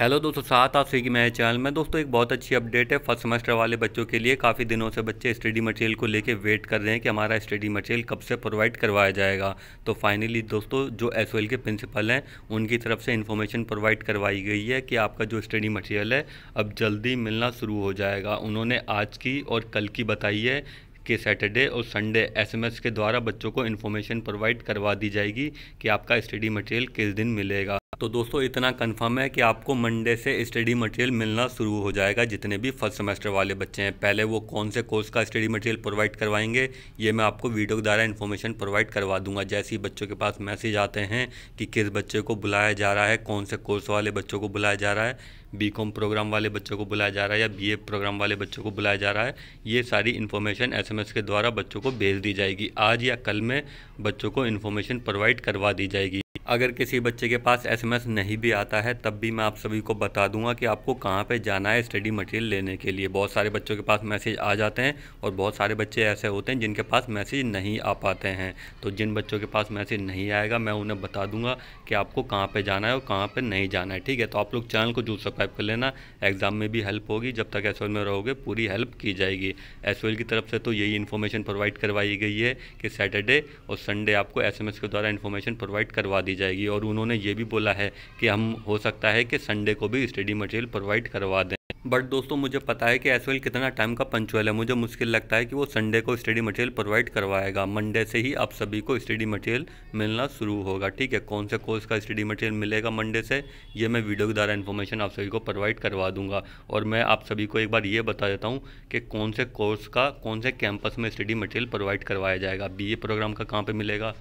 hello दोस्तों साथ आप सभी मेरे चैनल में दोस्तों एक बहुत अच्छी अपडेट है फर्स्ट सेमेस्टर वाले बच्चों के लिए काफ़ी दिनों से बच्चे स्टडी मटेरियल को लेके वेट कर रहे हैं कि हमारा स्टडी मटेरियल कब से प्रोवाइड करवाया जाएगा तो फाइनली दोस्तों जो एस के प्रिंसिपल हैं उनकी तरफ से इन्फॉर्मेशन प्रोवाइड करवाई गई है कि आपका जो स्टडी मटेरियल है अब जल्दी मिलना शुरू हो जाएगा उन्होंने आज की और कल की बताई है कि सैटरडे और संडे एसएमएस के द्वारा बच्चों को इन्फॉर्मेशन प्रोवाइड करवा दी जाएगी कि आपका स्टडी मटेरियल किस दिन मिलेगा तो दोस्तों इतना कंफर्म है कि आपको मंडे से स्टडी मटेरियल मिलना शुरू हो जाएगा जितने भी फर्स्ट सेमेस्टर वाले बच्चे हैं पहले वो कौन से कोर्स का स्टडी मटेरियल प्रोवाइड करवाएंगे ये मैं आपको वीडियो के द्वारा इन्फॉर्मेशन प्रोवाइड करवा दूंगा जैसे ही बच्चों के पास मैसेज आते हैं कि किस बच्चे को बुलाया जा रहा है कौन से कोर्स वाले बच्चों को बुलाया जा रहा है बी कॉम प्रोग्राम वाले बच्चों को बुलाया जा रहा है या बी ए प्रोग्राम वाले बच्चों को बुलाया जा रहा है ये सारी इन्फॉर्मेशन एस एम एस के द्वारा बच्चों को भेज दी जाएगी आज या कल में बच्चों को इन्फॉर्मेशन प्रोवाइड करवा दी जाएगी अगर किसी बच्चे के पास एसएमएस नहीं भी आता है तब भी मैं आप सभी को बता दूंगा कि आपको कहाँ पे जाना है स्टडी मटेरियल लेने के लिए बहुत सारे बच्चों के पास मैसेज आ जाते हैं और बहुत सारे बच्चे ऐसे होते हैं जिनके पास मैसेज नहीं आ पाते हैं तो जिन बच्चों के पास मैसेज नहीं आएगा मैं उन्हें बता दूंगा कि आपको कहाँ पर जाना है और कहाँ पर नहीं जाना है ठीक है तो आप लोग चैनल को जरूर सब्सक्राइब कर लेना एग्ज़ाम में भी हेल्प होगी जब तक एस में रहोगे पूरी हेल्प की जाएगी एस की तरफ से तो यही इन्फॉर्मेशन प्रोवाइड करवाई गई है कि सैटरडे और संडे आपको एस के द्वारा इन्फॉर्मेशन प्रोवाइड करवा करवा दी जाएगी और उन्होंने ये भी बोला है कि हम हो सकता है कि संडे को भी स्टडी मटेरियल प्रोवाइड करवा दें बट दोस्तों मुझे पता है कि एस कितना टाइम का पंचुअल है मुझे मुश्किल लगता है कि वो संडे को स्टडी मटेरियल प्रोवाइड करवाएगा मंडे से ही आप सभी को स्टडी मटेरियल मिलना शुरू होगा ठीक है कौन से कोर्स का स्टडी मटेरियल मिलेगा मंडे से ये मैं वीडियो के द्वारा इन्फॉर्मेशन आप सभी को प्रोवाइड करवा दूंगा और मैं आप सभी को एक बार ये बता देता हूँ कि कौन से कोर्स का कौन से कैंपस में स्टडी मटेरियल प्रोवाइड करवाया जाएगा बी प्रोग्राम का कहाँ पर मिलेगा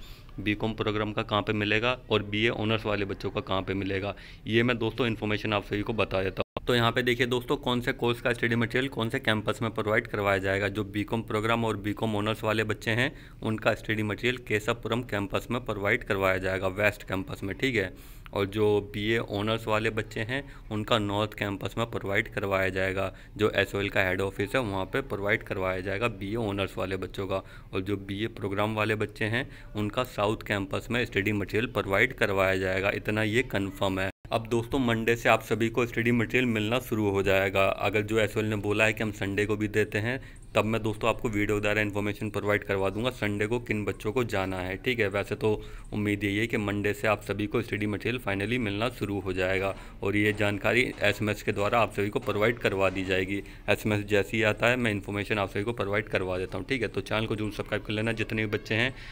बी कॉम प्रोग्राम का कहाँ पे मिलेगा और बी ए ऑनर्स वाले बच्चों का कहाँ पे मिलेगा ये मैं दोस्तों इन्फॉर्मेशन आप सभी को बता देता हूँ तो यहाँ पे देखिए दोस्तों कौन से कोर्स का स्टडी मटेरियल कौन से कैंपस में प्रोवाइड करवाया जाएगा जो बीकॉम प्रोग्राम और बीकॉम ऑनर्स वाले बच्चे हैं उनका स्टडी मटेरियल केशवपुरम कैंपस में प्रोवाइड करवाया जाएगा वेस्ट कैंपस में ठीक है और जो बीए ऑनर्स वाले बच्चे हैं उनका नॉर्थ कैंपस में प्रोवाइड करवाया जाएगा जो एस का हेड ऑफिस है वहाँ पर प्रोवाइड करवाया जाएगा बी ऑनर्स वाले बच्चों का और जो बी प्रोग्राम वाले बच्चे हैं उनका साउथ कैंपस में स्टडी मटेरियल प्रोवाइड करवाया जाएगा इतना ये कन्फर्म है अब दोस्तों मंडे से आप सभी को स्टडी मटेरियल मिलना शुरू हो जाएगा अगर जो एस ने बोला है कि हम संडे को भी देते हैं तब मैं दोस्तों आपको वीडियो द्वारा इन्फॉर्मेशन प्रोवाइड करवा दूंगा संडे को किन बच्चों को जाना है ठीक है वैसे तो उम्मीद यही है कि मंडे से आप सभी को स्टडी मटेरियल फाइनली मिलना शुरू हो जाएगा और ये जानकारी एसएमएस के द्वारा आप सभी को प्रोवाइड करवा दी जाएगी एसएमएस जैसे ही आता है मैं इन्फॉर्मेशन आप सभी को प्रोवाइड करवा देता हूँ ठीक है तो चैनल को जरूर सब्सक्राइब कर लेना जितने भी बच्चे हैं